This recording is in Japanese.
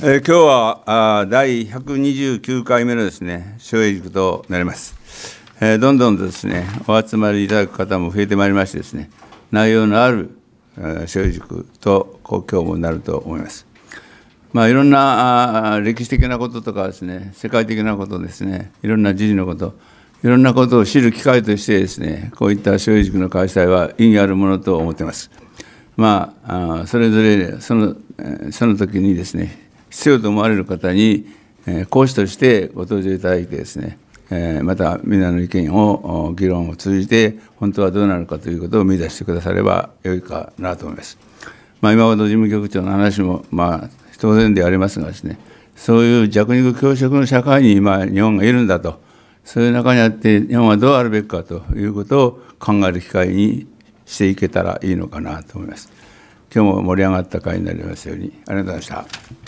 えー、今日はあ第129回目のですね、省営塾となります。えー、どんどんですね、お集まりいただく方も増えてまいりましてですね、内容のある省営塾とこう今日もなると思います。まあ、いろんなあ歴史的なこととかですね、世界的なことですね、いろんな時事のこと、いろんなことを知る機会としてですね、こういった所有塾の開催は意義あるものと思っています。まあ、あそれぞれそのその時にですね、必要と思われる方に、え講師としてご登場いただいてですね、えまた皆の意見を議論を通じて本当はどうなるかということを見出してくださればよいかなと思います。まあ、今ほど事務局長の話も、まあ、当然でありますがですねそういう弱肉強食の社会に今日本がいるんだとそういう中にあって日本はどうあるべきかということを考える機会にしていけたらいいのかなと思います。今日も盛り上がった会になりますようにありがとうございました。